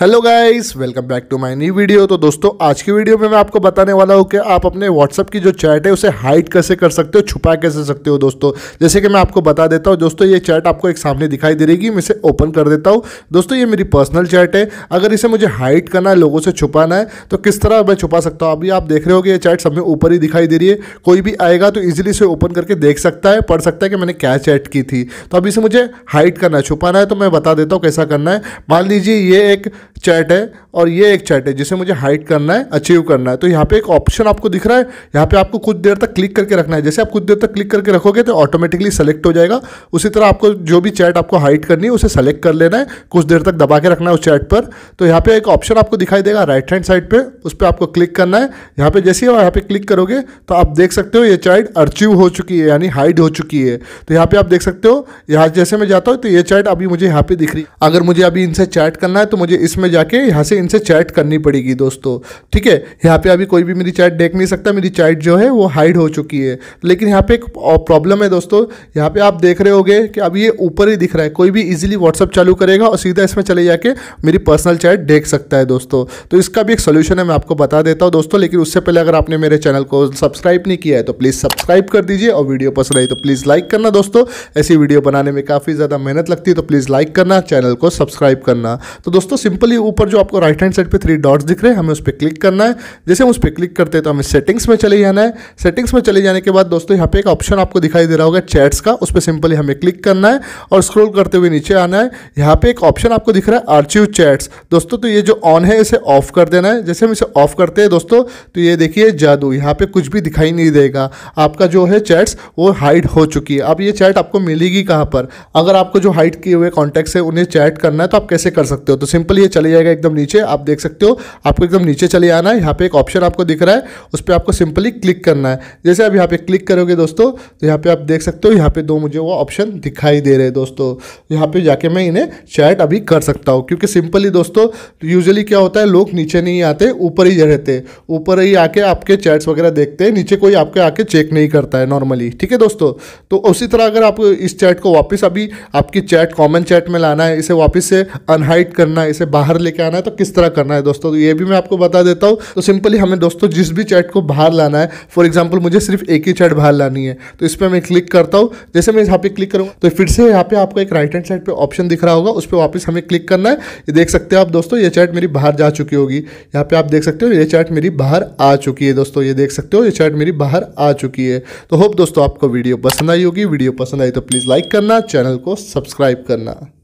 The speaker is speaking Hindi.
hello guys welcome back to my new video तो दोस्तों आज की वीडियो में मैं आपको बताने वाला हूँ कि आप अपने व्हाट्सअप की जो चैट है उसे हाइड कैसे कर सकते हो छुपा कैसे सकते हो दोस्तों जैसे कि मैं आपको बता देता हूँ दोस्तों ये चैट आपको एक सामने दिखाई दे रहेगी मैं इसे ओपन कर देता हूँ दोस्तों ये मेरी पर्सनल चैट है अगर इसे मुझे हाइड करना है लोगों से छुपाना है तो किस तरह मैं छुपा सकता हूँ अभी आप देख रहे हो कि ये चैट सब में ऊपर ही दिखाई दे रही है कोई भी आएगा तो ईजिली इसे ओपन करके देख सकता है पढ़ सकता है कि मैंने क्या चैट की थी तो अभी इसे मुझे हाइड करना है छुपाना है तो मैं बता देता हूँ कैसा करना है मान लीजिए ये एक चैट है और ये एक चैट है जिसे मुझे हाइड करना है अचीव करना है तो यहाँ पे एक ऑप्शन आपको दिख रहा है यहाँ पे आपको कुछ देर तक क्लिक करके रखना है जैसे आप कुछ देर तक क्लिक करके रखोगे तो ऑटोमेटिकली सेलेक्ट हो जाएगा उसी तरह आपको जो भी चैट आपको हाइड करनी है उसे सेलेक्ट कर लेना है कुछ देर तक दबा के रखना है उस चैट पर तो यहाँ पे एक ऑप्शन आपको दिखाई देगा राइट हैंड साइड पर उस पर आपको क्लिक करना है यहाँ पे जैसे यहाँ पे क्लिक करोगे तो आप देख सकते हो ये चैट अचीव हो चुकी है यानी हाइड हो चुकी है तो यहाँ पे आप देख सकते हो यहाँ जैसे मैं जाता हूँ तो ये चैट अभी मुझे यहाँ पे दिख रही है अगर मुझे अभी इनसे चैट करना है तो मुझे इसमें जाके यहाँ से इनसे चैट करनी पड़ेगी दोस्तों ठीक है यहाँ पे अभी कोई भी मेरी चैट देख नहीं सकता मेरी चैट जो है वो हाइड हो चुकी है लेकिन यहाँ पे एक प्रॉब्लम है दोस्तों यहाँ पे आप देख रहे हो कि अभी ये ऊपर ही दिख रहा है कोई भी इजीली व्हाट्सअप चालू करेगा और सीधा इसमें चले जाके मेरी पर्सनल चैट देख सकता है दोस्तों तो इसका भी एक सोल्यूशन है मैं आपको बता देता हूँ दोस्तों लेकिन उससे पहले अगर आपने मेरे चैनल को सब्सक्राइब नहीं किया है तो प्लीज़ सब्सक्राइब कर दीजिए और वीडियो पसंद आई तो प्लीज़ लाइक करना दोस्तों ऐसी वीडियो बनाने में काफ़ी ज़्यादा मेहनत लगती है तो प्लीज़ लाइक करना चैनल को सब्सक्राइब करना तो दोस्तों सिंपली ऊपर जो आपको राइट हैंड साइड पे थ्री डॉट्स दिख रहे हैं हमें उस पर क्लिक करना है जैसे हम उस पर क्लिक करते हैं तो हमें सेटिंग्स में चले जाना है सेटिंग्स में चले जाने के बाद दोस्तों यहाँ पे एक ऑप्शन आपको दिखाई दे रहा होगा चैट्स का उस पर सिंपली हमें क्लिक करना है और स्क्रोल करते हुए नीचे आना है यहाँ पे एक ऑप्शन आपको दिख रहा है आर्चिव चैट्स दोस्तों तो ये जो ऑन है इसे ऑफ कर देना है जैसे हम इसे ऑफ करते हैं दोस्तों तो ये देखिए जादू यहाँ पे कुछ भी दिखाई नहीं देगा आपका जो है चैट्स वो हाइड हो चुकी है अब ये चैट आपको मिलेगी कहाँ पर अगर आपको जो हाइड किए हुए कॉन्टैक्ट्स है उन्हें चैट करना है तो आप कैसे कर सकते हो तो सिंपल ये चले चले जाएगा एकदम नीचे आप देख सकते हो आपको एकदम नीचे चले आना है यहाँ पे एक ऑप्शन आपको दिख रहा है उस पर आपको सिंपली क्लिक करना है जैसे आप यहाँ पे क्लिक करोगे दोस्तों तो यहाँ पे आप देख सकते हो यहाँ पे दो मुझे वो ऑप्शन दिखाई दे रहे हैं दोस्तों यहाँ पे जाके मैं इन्हें चैट अभी कर सकता हूँ क्योंकि सिंपली दोस्तों यूजली क्या होता है लोग नीचे नहीं आते ऊपर ही रहते ऊपर ही आके आपके चैट्स वगैरह देखते हैं नीचे कोई आपके आके चेक नहीं करता है नॉर्मली ठीक है दोस्तों तो उसी तरह अगर आप इस चैट को वापस अभी आपकी चैट कॉमन चैट में लाना है इसे वापस से अनहाइट करना है इसे बाहर बाहर लेके आना है तो किस तरह करना है दोस्तों तो ये भी मैं आपको बता देता हूँ तो सिंपली हमें दोस्तों जिस भी चैट को बाहर लाना है फॉर एग्जाम्पल मुझे सिर्फ एक ही चैट बाहर लानी है तो इस पर मैं क्लिक करता हूँ जैसे मैं यहाँ पे क्लिक करूँगा तो फिर से यहाँ पे आपको एक राइट हैंड साइड पर ऑप्शन दिख रहा होगा उस पर वापस हमें क्लिक करना है ये देख सकते हो आप दोस्तों ये चैट मेरी बाहर जा चुकी होगी यहाँ पे आप देख सकते हो ये चैट मेरी बाहर आ चुकी है दोस्तों ये देख सकते हो ये चैट मेरी बाहर आ चुकी है तो होप दोस्तों आपको वीडियो पसंद आई होगी वीडियो पसंद आई तो प्लीज़ लाइक करना चैनल को सब्सक्राइब करना